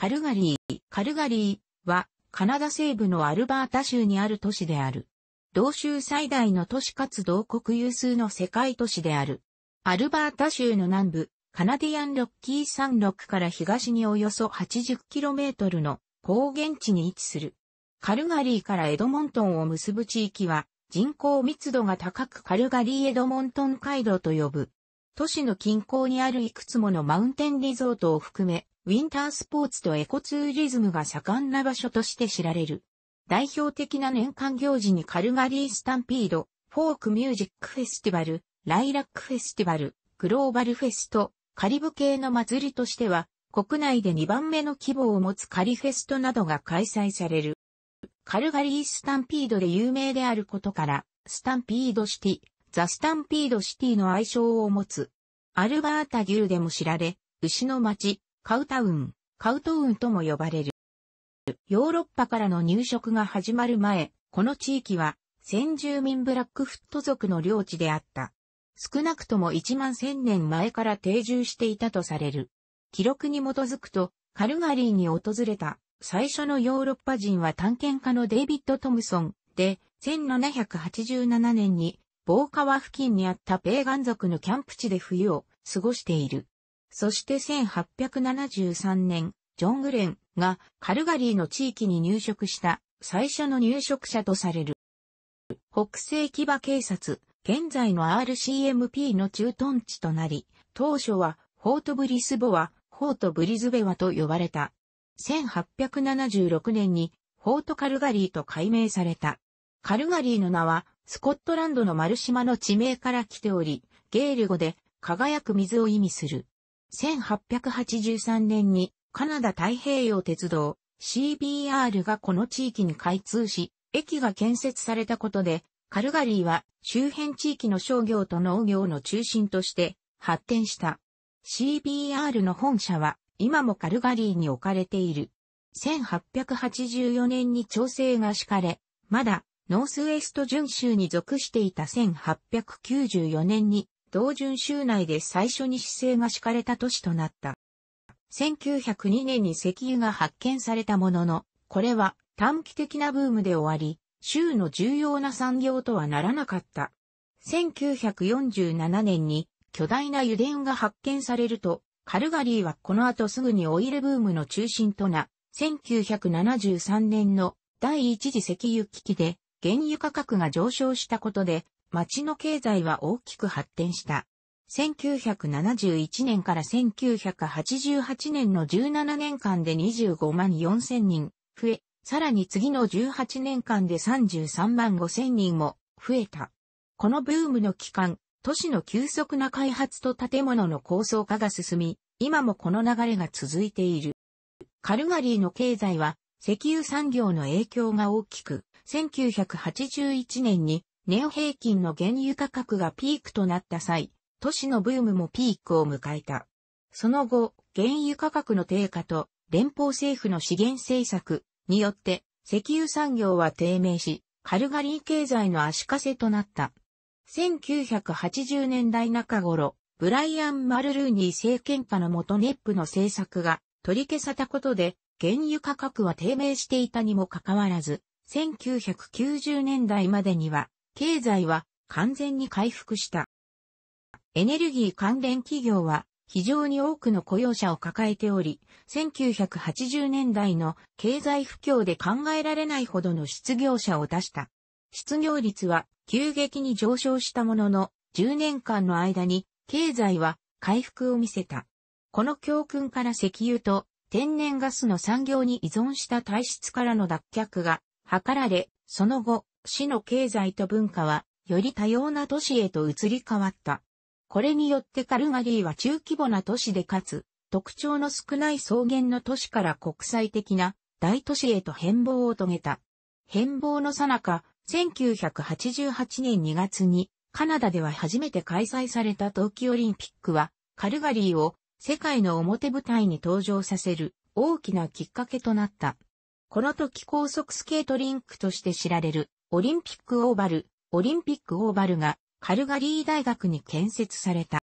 カルガリー。カルガリーはカナダ西部のアルバータ州にある都市である。同州最大の都市かつ同国有数の世界都市である。アルバータ州の南部、カナディアンロッキー山麓から東におよそ 80km の高原地に位置する。カルガリーからエドモントンを結ぶ地域は人口密度が高くカルガリーエドモントン街道と呼ぶ。都市の近郊にあるいくつものマウンテンリゾートを含め、ウィンタースポーツとエコツーリズムが盛んな場所として知られる。代表的な年間行事にカルガリースタンピード、フォークミュージックフェスティバル、ライラックフェスティバル、グローバルフェスト、カリブ系の祭りとしては、国内で2番目の規模を持つカリフェストなどが開催される。カルガリースタンピードで有名であることから、スタンピードシティ、ザ・スタンピードシティの愛称を持つ。アルバータ牛でも知られ、牛の町、カウタウン、カウトウンとも呼ばれる。ヨーロッパからの入植が始まる前、この地域は先住民ブラックフット族の領地であった。少なくとも1万1000年前から定住していたとされる。記録に基づくと、カルガリーに訪れた最初のヨーロッパ人は探検家のデイビッド・トムソンで、1787年に、ボーカ付近にあったペーガン族のキャンプ地で冬を過ごしている。そして1873年、ジョン・グレンがカルガリーの地域に入植した最初の入植者とされる。北西騎馬警察、現在の RCMP の駐屯地となり、当初はフォートブリスボは、フォートブリズベワと呼ばれた。1876年にフォートカルガリーと改名された。カルガリーの名はスコットランドの丸島の地名から来ており、ゲール語で輝く水を意味する。1883年にカナダ太平洋鉄道 CBR がこの地域に開通し、駅が建設されたことで、カルガリーは周辺地域の商業と農業の中心として発展した。CBR の本社は今もカルガリーに置かれている。1884年に調整が敷かれ、まだノースウェスト準州に属していた1894年に同巡州内で最初に姿勢が敷かれた都市となった。1902年に石油が発見されたものの、これは短期的なブームで終わり、州の重要な産業とはならなかった。1947年に巨大な油田が発見されると、カルガリーはこの後すぐにオイルブームの中心とな、1973年の第一次石油危機で原油価格が上昇したことで町の経済は大きく発展した。1971年から1988年の17年間で25万4千人増え、さらに次の18年間で33万5千人も増えた。このブームの期間、都市の急速な開発と建物の高層化が進み、今もこの流れが続いている。カルガリーの経済は石油産業の影響が大きく、1981年にネオ平均の原油価格がピークとなった際、都市のブームもピークを迎えた。その後、原油価格の低下と連邦政府の資源政策によって石油産業は低迷し、カルガリー経済の足かせとなった。1980年代中頃、ブライアン・マルルーニー政権下の元ネップの政策が取り消されたことで、原油価格は低迷していたにもかかわらず、1990年代までには経済は完全に回復した。エネルギー関連企業は非常に多くの雇用者を抱えており、1980年代の経済不況で考えられないほどの失業者を出した。失業率は急激に上昇したものの、10年間の間に経済は回復を見せた。この教訓から石油と天然ガスの産業に依存した体質からの脱却が図られ、その後、市の経済と文化は、より多様な都市へと移り変わった。これによってカルガリーは中規模な都市でかつ、特徴の少ない草原の都市から国際的な大都市へと変貌を遂げた。変貌の最中、1988年2月にカナダでは初めて開催された冬季オリンピックは、カルガリーを世界の表舞台に登場させる大きなきっかけとなった。この時高速スケートリンクとして知られるオリンピックオーバル、オリンピックオーバルがカルガリー大学に建設された。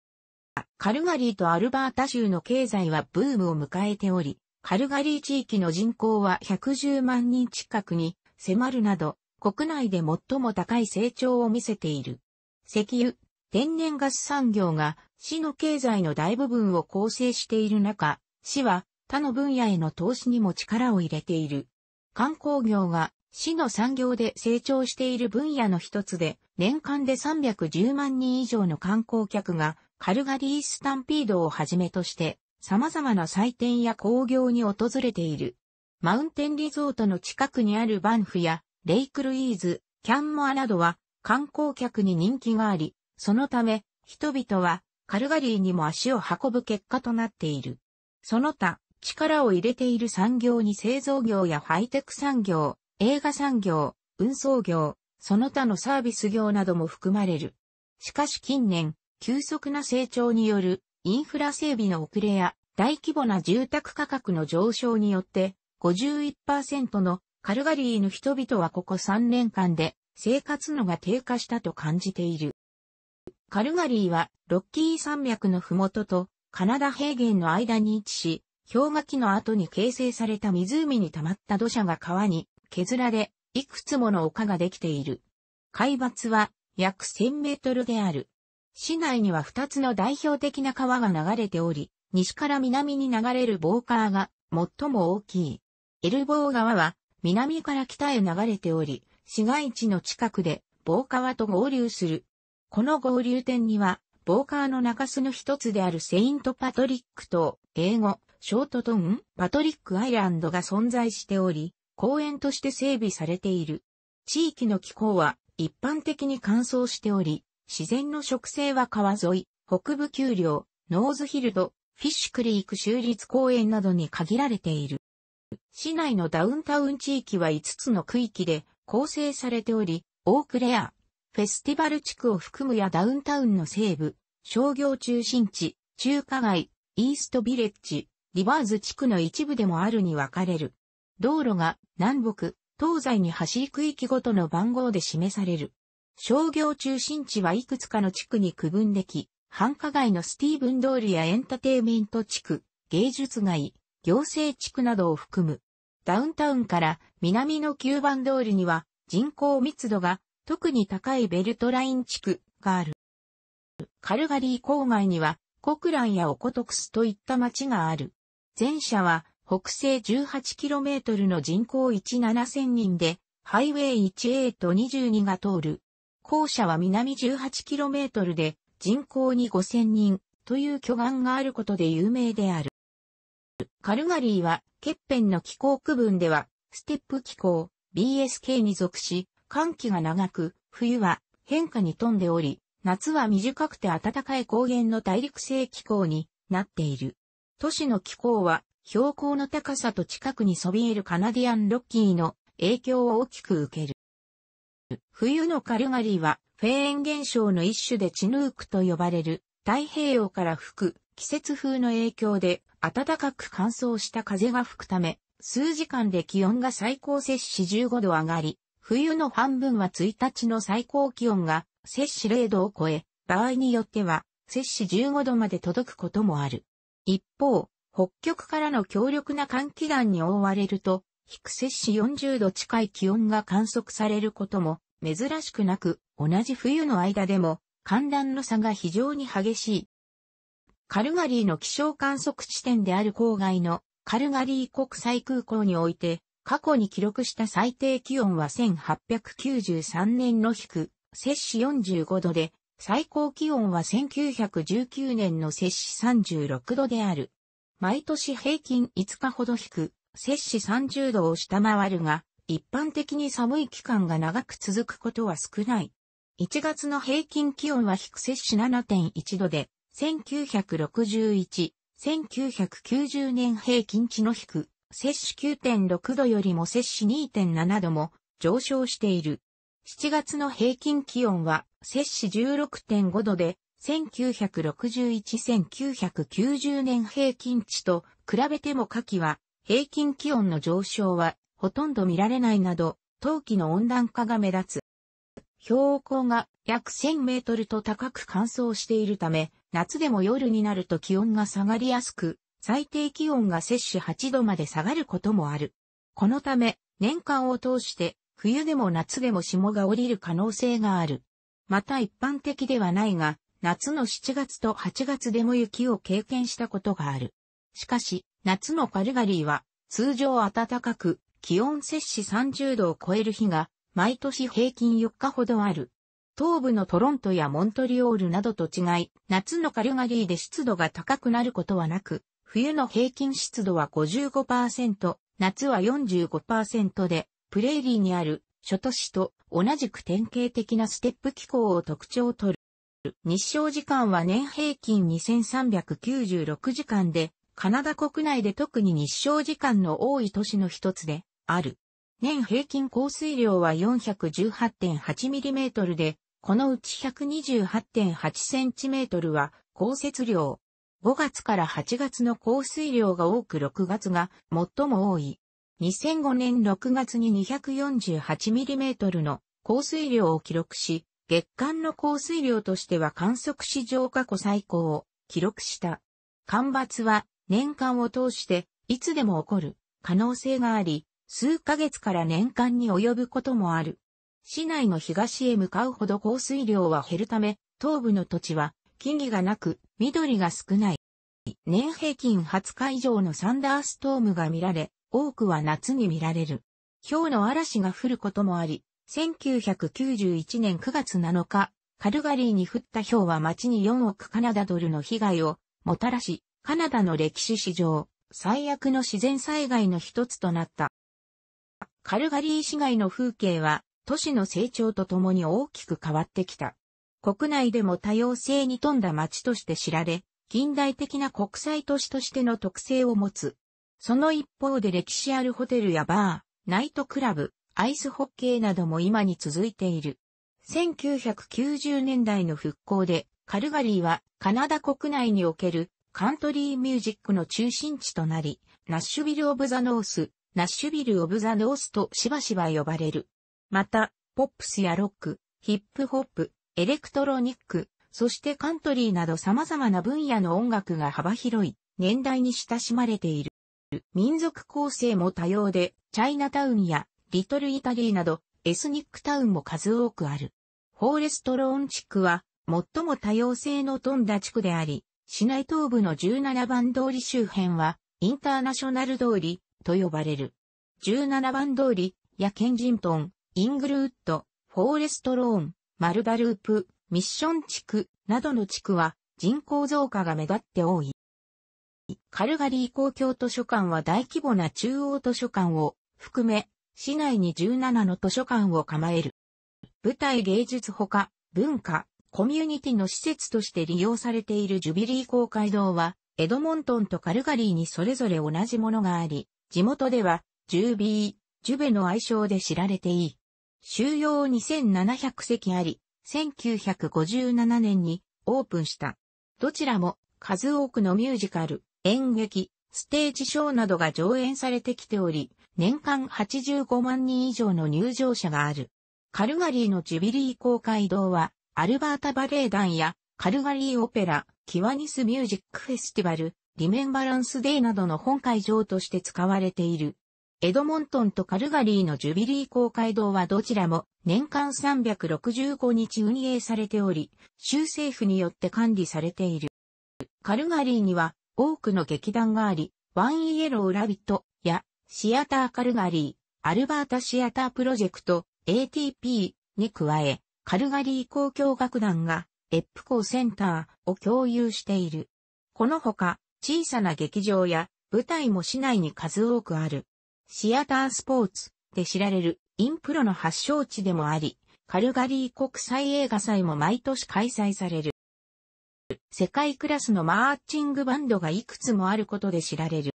カルガリーとアルバータ州の経済はブームを迎えており、カルガリー地域の人口は110万人近くに迫るなど、国内で最も高い成長を見せている。石油、天然ガス産業が市の経済の大部分を構成している中、市は他の分野への投資にも力を入れている。観光業が市の産業で成長している分野の一つで、年間で310万人以上の観光客が、カルガリースタンピードをはじめとして、様々な祭典や工業に訪れている。マウンテンリゾートの近くにあるバンフや、レイクルイーズ、キャンモアなどは、観光客に人気があり、そのため、人々は、カルガリーにも足を運ぶ結果となっている。その他、力を入れている産業に製造業やハイテク産業、映画産業、運送業、その他のサービス業なども含まれる。しかし近年、急速な成長によるインフラ整備の遅れや大規模な住宅価格の上昇によって51%のカルガリーの人々はここ3年間で生活のが低下したと感じている。カルガリーはロッキー山脈のふもととカナダ平原の間に位置し、氷河期の後に形成された湖に溜まった土砂が川に削られ、いくつもの丘ができている。海抜は約1000メートルである。市内には2つの代表的な川が流れており、西から南に流れるボーカーが最も大きい。エルボー川は南から北へ流れており、市街地の近くでボーカーと合流する。この合流点には、ボーカーの中州の一つであるセイントパトリック島、英語、ショートトン、パトリックアイランドが存在しており、公園として整備されている。地域の気候は一般的に乾燥しており、自然の植生は川沿い、北部丘陵、ノーズヒルド、フィッシュクリーク州立公園などに限られている。市内のダウンタウン地域は5つの区域で構成されており、オークレア、フェスティバル地区を含むやダウンタウンの西部、商業中心地、中華街、イーストビレッジ、リバーズ地区の一部でもあるに分かれる。道路が南北、東西に走り区域ごとの番号で示される。商業中心地はいくつかの地区に区分でき、繁華街のスティーブン通りやエンタテイメント地区、芸術街、行政地区などを含む。ダウンタウンから南の9番通りには人口密度が特に高いベルトライン地区がある。カルガリー郊外にはコクランやオコトクスといった町がある。前者は北西 18km の人口1 7000人で、ハイウェイ1 a と22が通る。校舎は南 18km で、人口2 5000人という巨岩があることで有名である。カルガリーは、ケッペンの気候区分では、ステップ気候、BSK に属し、寒気が長く、冬は変化に富んでおり、夏は短くて暖かい高原の大陸性気候になっている。都市の気候は標高の高さと近くにそびえるカナディアンロッキーの影響を大きく受ける。冬のカルガリーはフェーン現象の一種でチヌークと呼ばれる太平洋から吹く季節風の影響で暖かく乾燥した風が吹くため数時間で気温が最高摂氏15度上がり、冬の半分は1日の最高気温が摂氏0度を超え、場合によっては摂氏15度まで届くこともある。一方、北極からの強力な寒気団に覆われると、低摂氏40度近い気温が観測されることも珍しくなく、同じ冬の間でも寒暖の差が非常に激しい。カルガリーの気象観測地点である郊外のカルガリー国際空港において、過去に記録した最低気温は1893年の低、摂氏45度で、最高気温は1919年の摂氏36度である。毎年平均5日ほど低く、摂氏30度を下回るが、一般的に寒い期間が長く続くことは少ない。1月の平均気温は低摂氏7.1度で、1961、1990年平均値の低、摂氏9.6度よりも摂氏2.7度も上昇している。7月の平均気温は摂氏16.5度で、1961-1990年平均値と比べても夏季は平均気温の上昇はほとんど見られないなど、冬季の温暖化が目立つ。標高が約1000メートルと高く乾燥しているため、夏でも夜になると気温が下がりやすく、最低気温が摂氏8度まで下がることもある。このため、年間を通して冬でも夏でも霜が降りる可能性がある。また一般的ではないが、夏の7月と8月でも雪を経験したことがある。しかし、夏のカルガリーは、通常暖かく、気温摂氏30度を超える日が、毎年平均4日ほどある。東部のトロントやモントリオールなどと違い、夏のカルガリーで湿度が高くなることはなく、冬の平均湿度は55%、夏は45%で、プレーリーにある諸都市と同じく典型的なステップ気候を特徴とる。日照時間は年平均2396時間で、カナダ国内で特に日照時間の多い都市の一つである。年平均降水量は 418.8mm で、このうち 128.8cm は降雪量。5月から8月の降水量が多く6月が最も多い。2005年6月に 248mm の降水量を記録し、月間の降水量としては観測史上過去最高を記録した。干ばつは年間を通していつでも起こる可能性があり、数ヶ月から年間に及ぶこともある。市内の東へ向かうほど降水量は減るため、東部の土地は木々がなく緑が少ない。年平均20日以上のサンダーストームが見られ、多くは夏に見られる。氷の嵐が降ることもあり、1991年9月7日、カルガリーに降った氷は町に4億カナダドルの被害をもたらし、カナダの歴史史上最悪の自然災害の一つとなった。カルガリー市街の風景は都市の成長とともに大きく変わってきた。国内でも多様性に富んだ町として知られ、近代的な国際都市としての特性を持つ。その一方で歴史あるホテルやバー、ナイトクラブ、アイスホッケーなども今に続いている。1990年代の復興で、カルガリーはカナダ国内におけるカントリーミュージックの中心地となり、ナッシュビル・オブ・ザ・ノース、ナッシュビル・オブ・ザ・ノースとしばしば呼ばれる。また、ポップスやロック、ヒップホップ、エレクトロニック、そしてカントリーなど様々な分野の音楽が幅広い年代に親しまれている。民族構成も多様で、チャイナタウンやリトルイタリーなど、エスニックタウンも数多くある。フォーレストローン地区は、最も多様性の富んだ地区であり、市内東部の17番通り周辺は、インターナショナル通り、と呼ばれる。17番通り、やケンジントン、イングルウッド、フォーレストローン、マルバループ、ミッション地区、などの地区は、人口増加が目立って多い。カルガリー公共図書館は大規模な中央図書館を含め市内に17の図書館を構える。舞台芸術ほか、文化、コミュニティの施設として利用されているジュビリー公会堂は、エドモントンとカルガリーにそれぞれ同じものがあり、地元では、ジュービー、ジュベの愛称で知られていい。収容2700席あり、1957年にオープンした。どちらも数多くのミュージカル、演劇、ステージショーなどが上演されてきており、年間85万人以上の入場者がある。カルガリーのジュビリー公会堂は、アルバータバレエ団や、カルガリーオペラ、キワニスミュージックフェスティバル、リメンバランスデーなどの本会場として使われている。エドモントンとカルガリーのジュビリー公会堂はどちらも年間365日運営されており、州政府によって管理されている。カルガリーには多くの劇団があり、ワンイエローラビットやシアターカルガリー、アルバータシアタープロジェクト、ATP に加え、カルガリー公共楽団が、エップコセンターを共有している。このほか、小さな劇場や舞台も市内に数多くある。シアタースポーツで知られるインプロの発祥地でもあり、カルガリー国際映画祭も毎年開催される。世界クラスのマーチングバンドがいくつもあることで知られる。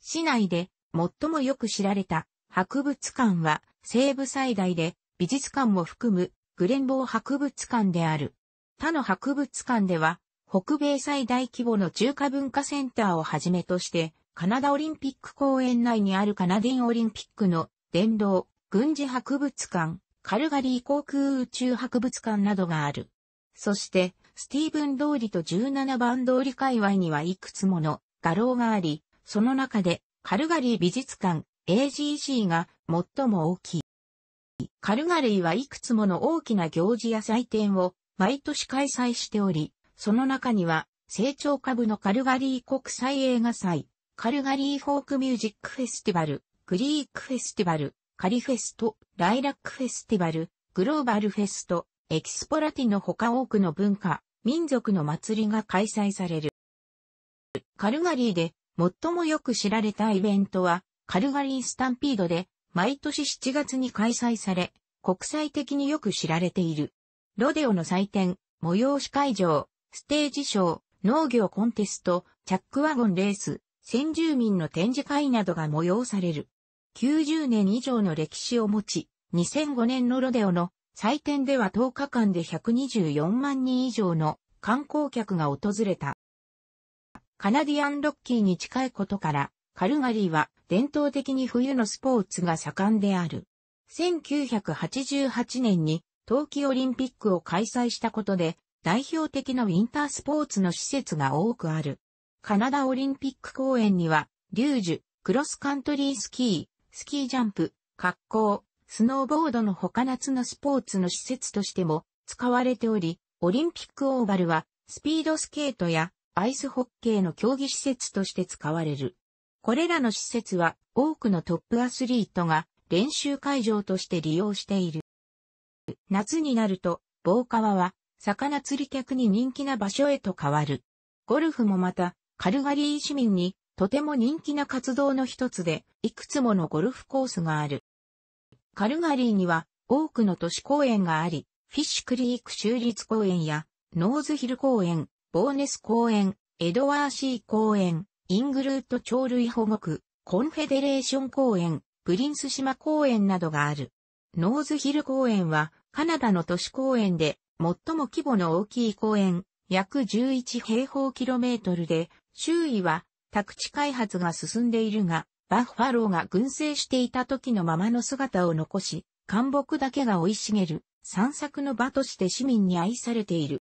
市内で最もよく知られた博物館は西部最大で美術館も含むグレンボー博物館である。他の博物館では北米最大規模の中華文化センターをはじめとしてカナダオリンピック公園内にあるカナディンオリンピックの電動軍事博物館、カルガリー航空宇宙博物館などがある。そしてスティーブン通りと17番通り界隈にはいくつもの画廊があり、その中でカルガリー美術館 AGC が最も大きい。カルガリーはいくつもの大きな行事や祭典を毎年開催しており、その中には成長株のカルガリー国際映画祭、カルガリーフォークミュージックフェスティバル、グリークフェスティバル、カリフェスト、ライラックフェスティバル、グローバルフェスト、エキスポラティの他多くの文化、民族の祭りが開催される。カルガリーで最もよく知られたイベントは、カルガリースタンピードで、毎年7月に開催され、国際的によく知られている。ロデオの祭典、催し会場、ステージショー、農業コンテスト、チャックワゴンレース、先住民の展示会などが催される。90年以上の歴史を持ち、2005年のロデオの祭典では10日間で124万人以上の観光客が訪れた。カナディアンロッキーに近いことから、カルガリーは伝統的に冬のスポーツが盛んである。1988年に冬季オリンピックを開催したことで、代表的なウィンタースポーツの施設が多くある。カナダオリンピック公園には、リュージュ、クロスカントリースキー、スキージャンプ、滑降、スノーボードの他夏のスポーツの施設としても使われており、オリンピックオーバルはスピードスケートやアイスホッケーの競技施設として使われる。これらの施設は多くのトップアスリートが練習会場として利用している。夏になると、棒川は魚釣り客に人気な場所へと変わる。ゴルフもまた、カルガリー市民にとても人気な活動の一つで、いくつものゴルフコースがある。カルガリーには多くの都市公園があり、フィッシュクリーク州立公園やノーズヒル公園、ボーネス公園、エドワーシー公園、イングルート鳥類保護区、コンフェデレーション公園、プリンス島公園などがある。ノーズヒル公園は、カナダの都市公園で、最も規模の大きい公園、約11平方キロメートルで、周囲は宅地開発が進んでいるが、バッファローが群生していた時のままの姿を残し、干木だけが生い茂る散策の場として市民に愛されている。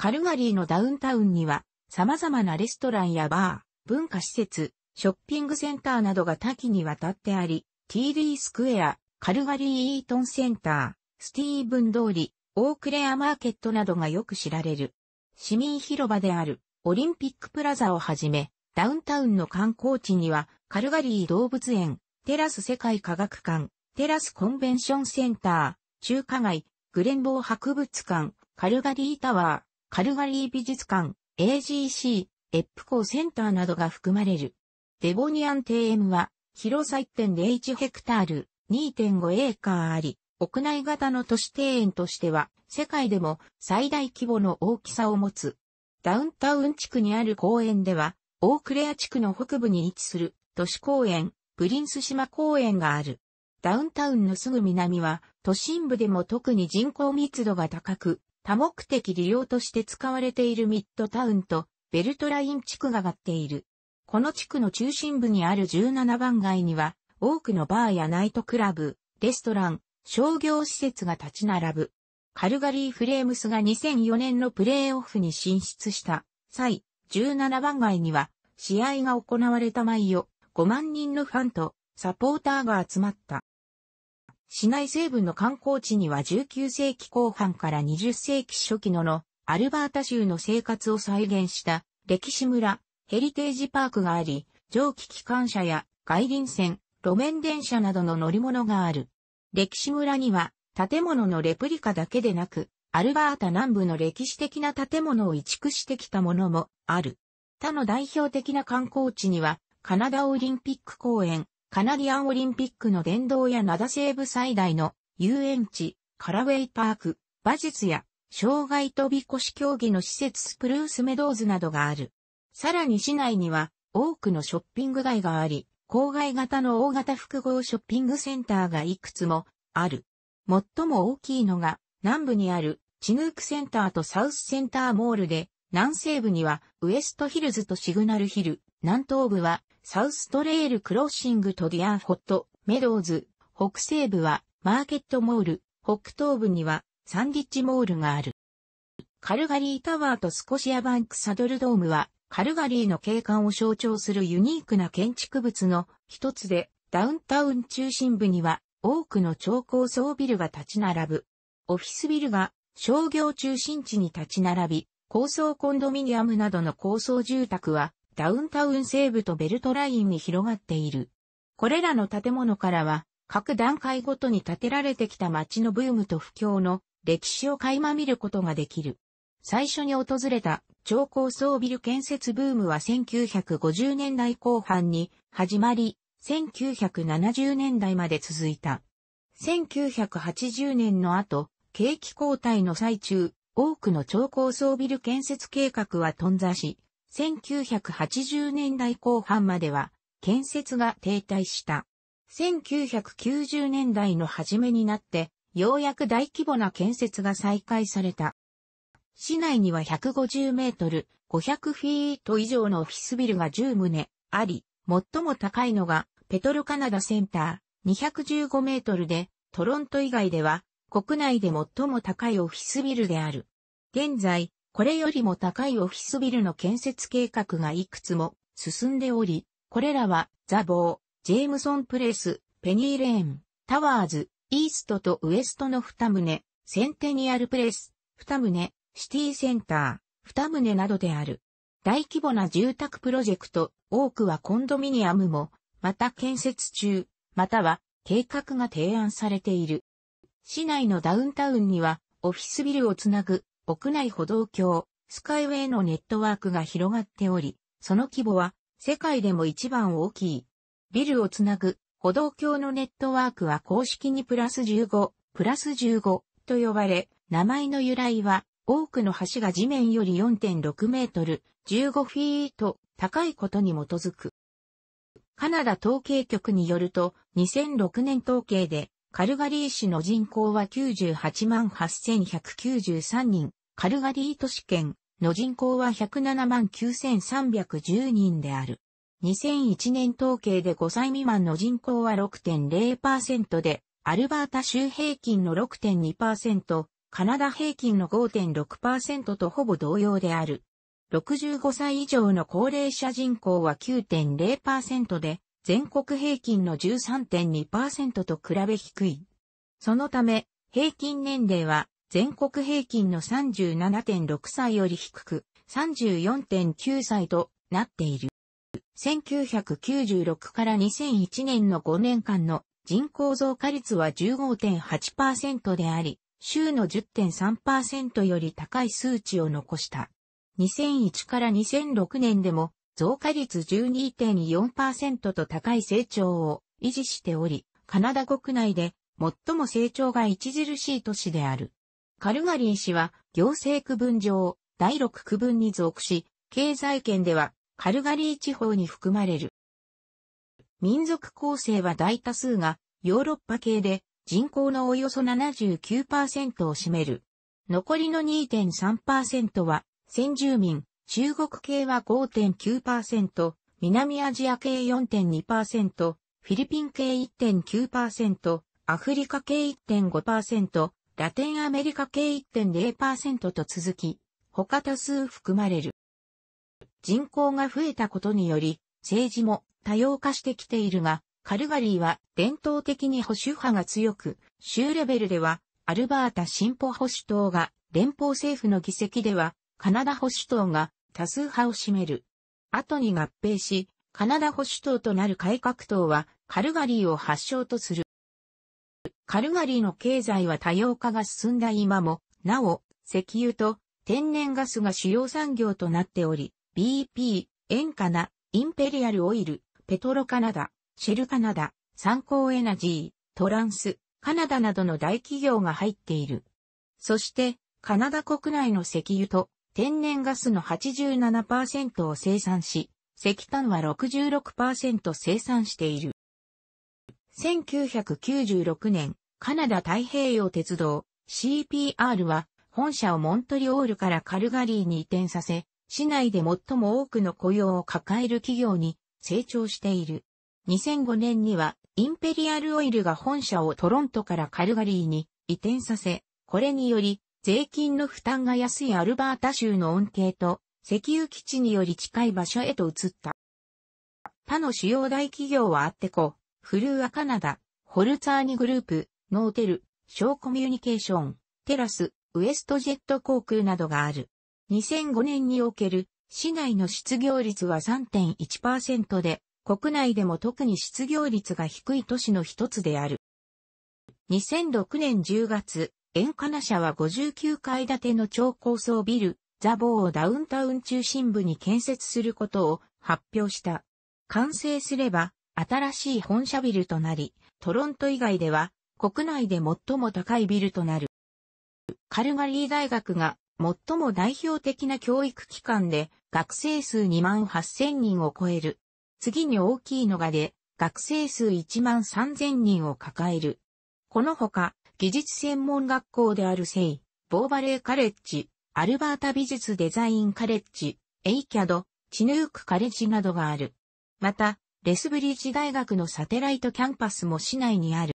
カルガリーのダウンタウンには、様々なレストランやバー、文化施設、ショッピングセンターなどが多岐にわたってあり、TD スクエア、カルガリーイートンセンター、スティーブン通り、オークレアマーケットなどがよく知られる。市民広場であるオリンピックプラザをはじめ、ダウンタウンの観光地には、カルガリー動物園、テラス世界科学館、テラスコンベンションセンター、中華街、グレンボー博物館、カルガリータワー、カルガリー美術館、AGC、エップコーセンターなどが含まれる。デボニアン庭園は、広さ1.01ヘクタール、2.5エーカーあり、屋内型の都市庭園としては、世界でも最大規模の大きさを持つ。ダウンタウン地区にある公園では、オークレア地区の北部に位置する都市公園、プリンス島公園がある。ダウンタウンのすぐ南は、都心部でも特に人口密度が高く、多目的利用として使われているミッドタウンとベルトライン地区が合っている。この地区の中心部にある17番街には多くのバーやナイトクラブ、レストラン、商業施設が立ち並ぶ。カルガリーフレームスが2004年のプレーオフに進出した際、17番街には試合が行われた前夜5万人のファンとサポーターが集まった。市内西部の観光地には19世紀後半から20世紀初期のの、アルバータ州の生活を再現した歴史村、ヘリテージパークがあり、蒸気機関車や外輪船、路面電車などの乗り物がある。歴史村には建物のレプリカだけでなく、アルバータ南部の歴史的な建物を移築してきたものもある。他の代表的な観光地には、カナダオリンピック公園、カナディアンオリンピックの殿堂や灘西部最大の遊園地、カラウェイパーク、馬術や障害飛び越し競技の施設スプルースメドーズなどがある。さらに市内には多くのショッピング街があり、郊外型の大型複合ショッピングセンターがいくつもある。最も大きいのが南部にあるチヌークセンターとサウスセンターモールで、南西部にはウエストヒルズとシグナルヒル、南東部はサウストレイルクロッシングとディアンホット、メドウズ、北西部はマーケットモール、北東部にはサンディッチモールがある。カルガリータワーとスコシアバンクサドルドームは、カルガリーの景観を象徴するユニークな建築物の一つで、ダウンタウン中心部には多くの超高層ビルが立ち並ぶ。オフィスビルが商業中心地に立ち並び、高層コンドミニアムなどの高層住宅はダウンタウン西部とベルトラインに広がっている。これらの建物からは、各段階ごとに建てられてきた街のブームと不況の歴史を垣間見ることができる。最初に訪れた超高層ビル建設ブームは1950年代後半に始まり、1970年代まで続いた。1980年の後、景気後退の最中、多くの超高層ビル建設計画は頓挫し、1980年代後半までは建設が停滞した。1990年代の初めになって、ようやく大規模な建設が再開された。市内には150メートル、500フィート以上のオフィスビルが10棟あり、最も高いのがペトロカナダセンター215メートルで、トロント以外では国内で最も高いオフィスビルである。現在、これよりも高いオフィスビルの建設計画がいくつも進んでおり、これらはザボー、ジェームソンプレス、ペニーレーン、タワーズ、イーストとウエストの二棟、センテニアルプレス、二棟、シティセンター、二棟などである。大規模な住宅プロジェクト、多くはコンドミニアムも、また建設中、または計画が提案されている。市内のダウンタウンには、オフィスビルをつなぐ屋内歩道橋、スカイウェイのネットワークが広がっており、その規模は世界でも一番大きい。ビルをつなぐ歩道橋のネットワークは公式にプラス15、プラス15と呼ばれ、名前の由来は多くの橋が地面より4.6メートル、15フィート高いことに基づく。カナダ統計局によると、2006年統計で、カルガリー市の人口は98万8193人、カルガリー都市圏の人口は107万9310人である。2001年統計で5歳未満の人口は6.0%で、アルバータ州平均の6.2%、カナダ平均の5.6%とほぼ同様である。65歳以上の高齢者人口は9.0%で、全国平均の13.2%と比べ低い。そのため、平均年齢は全国平均の37.6歳より低く、34.9歳となっている。1996から2001年の5年間の人口増加率は15.8%であり、州の10.3%より高い数値を残した。2001から2006年でも増加率12.4%と高い成長を維持しており、カナダ国内で最も成長が著しい都市である。カルガリー市は行政区分上第6区分に属し、経済圏ではカルガリー地方に含まれる。民族構成は大多数がヨーロッパ系で人口のおよそ79%を占める。残りの2.3%は先住民、中国系は5.9%、南アジア系4.2%、フィリピン系1.9%、アフリカ系1.5%、ラテンアメリカ系1.0%と続き、他多数含まれる。人口が増えたことにより、政治も多様化してきているが、カルガリーは伝統的に保守派が強く、州レベルでは、アルバータ進歩保守党が、連邦政府の議席では、カナダ保守党が多数派を占める。後に合併し、カナダ保守党となる改革党は、カルガリーを発祥とする。カルガリーの経済は多様化が進んだ今も、なお、石油と天然ガスが主要産業となっており、BP、エンカナ、インペリアルオイル、ペトロカナダ、シェルカナダ、参考エナジー、トランス、カナダなどの大企業が入っている。そして、カナダ国内の石油と天然ガスの87%を生産し、石炭は66%生産している。1996年、カナダ太平洋鉄道 CPR は本社をモントリオールからカルガリーに移転させ、市内で最も多くの雇用を抱える企業に成長している。2005年にはインペリアルオイルが本社をトロントからカルガリーに移転させ、これにより税金の負担が安いアルバータ州の恩恵と石油基地により近い場所へと移った。他の主要大企業はあってこ、フルーアカナダ、ホルツァーニグループ、ノーテル、ショーコミュニケーション、テラス、ウエストジェット航空などがある。2005年における市内の失業率は3.1%で、国内でも特に失業率が低い都市の一つである。2006年10月、ンカナ社は59階建ての超高層ビル、ザボーをダウンタウン中心部に建設することを発表した。完成すれば、新しい本社ビルとなり、トロント以外では国内で最も高いビルとなる。カルガリー大学が最も代表的な教育機関で学生数2万8000人を超える。次に大きいのがで学生数1万3000人を抱える。このほか技術専門学校であるセイ、ボーバレーカレッジ、アルバータ美術デザインカレッジ、エイキャド、チヌークカレッジなどがある。また、レスブリッジ大学のサテライトキャンパスも市内にある。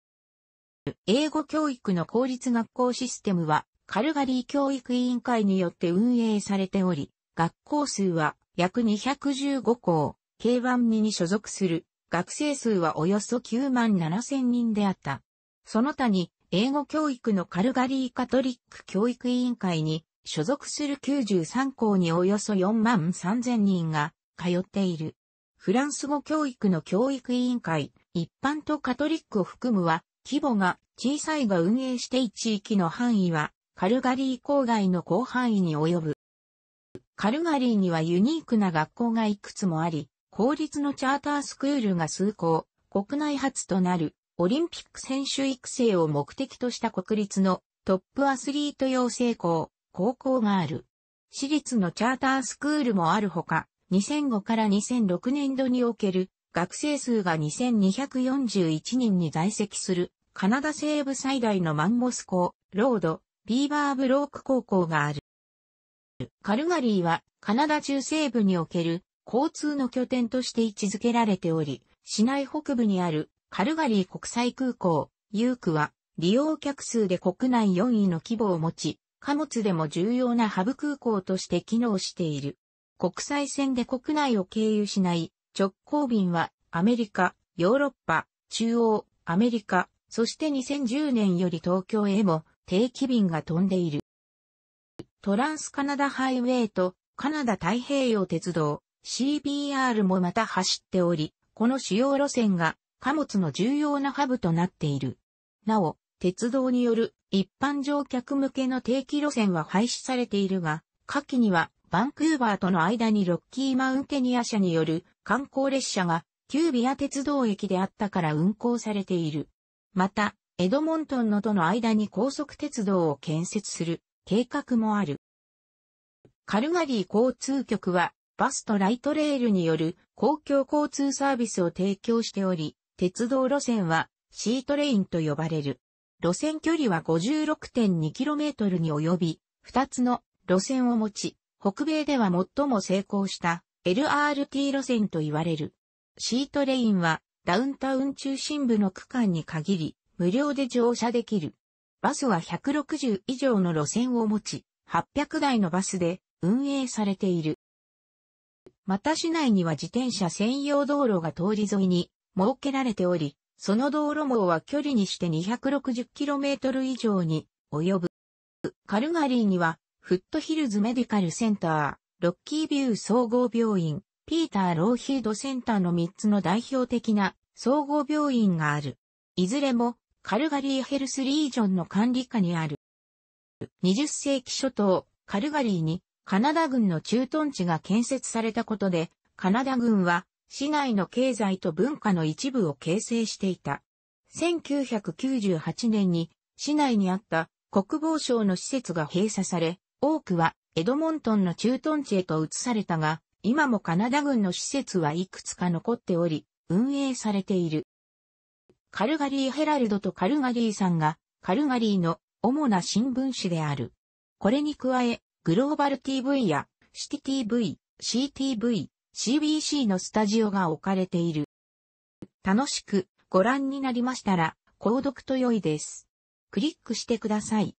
英語教育の公立学校システムは、カルガリー教育委員会によって運営されており、学校数は約215校、K1 2に所属する学生数はおよそ9万7千人であった。その他に、英語教育のカルガリーカトリック教育委員会に所属する93校におよそ4万3千人が通っている。フランス語教育の教育委員会、一般とカトリックを含むは、規模が小さいが運営してい地域の範囲は、カルガリー郊外の広範囲に及ぶ。カルガリーにはユニークな学校がいくつもあり、公立のチャータースクールが数校、国内初となるオリンピック選手育成を目的とした国立のトップアスリート養成校、高校がある。私立のチャータースクールもあるほか、2005から2006年度における学生数が2241人に在籍するカナダ西部最大のマンモス校、ロード、ビーバーブローク高校がある。カルガリーはカナダ中西部における交通の拠点として位置づけられており、市内北部にあるカルガリー国際空港、ユークは利用客数で国内4位の規模を持ち、貨物でも重要なハブ空港として機能している。国際線で国内を経由しない直行便はアメリカ、ヨーロッパ、中央、アメリカ、そして2010年より東京へも定期便が飛んでいる。トランスカナダハイウェイとカナダ太平洋鉄道 CBR もまた走っており、この主要路線が貨物の重要なハブとなっている。なお、鉄道による一般乗客向けの定期路線は廃止されているが、下記にはバンクーバーとの間にロッキーマウンテニア社による観光列車がキュービア鉄道駅であったから運行されている。また、エドモントンのとの間に高速鉄道を建設する計画もある。カルガリー交通局はバスとライトレールによる公共交通サービスを提供しており、鉄道路線はシートレインと呼ばれる。路線距離は 56.2km に及び、2つの路線を持ち、北米では最も成功した LRT 路線と言われる。シートレインはダウンタウン中心部の区間に限り無料で乗車できる。バスは160以上の路線を持ち、800台のバスで運営されている。また市内には自転車専用道路が通り沿いに設けられており、その道路網は距離にして 260km 以上に及ぶ。カルガリーにはフットヒルズメディカルセンター、ロッキービュー総合病院、ピーター・ローヒードセンターの3つの代表的な総合病院がある。いずれもカルガリーヘルスリージョンの管理下にある。20世紀初頭、カルガリーにカナダ軍の駐屯地が建設されたことで、カナダ軍は市内の経済と文化の一部を形成していた。1998年に市内にあった国防省の施設が閉鎖され、多くはエドモントンの駐屯地へと移されたが、今もカナダ軍の施設はいくつか残っており、運営されている。カルガリーヘラルドとカルガリーさんが、カルガリーの主な新聞紙である。これに加え、グローバル TV やシティ TV、CTV、CBC のスタジオが置かれている。楽しくご覧になりましたら、購読と良いです。クリックしてください。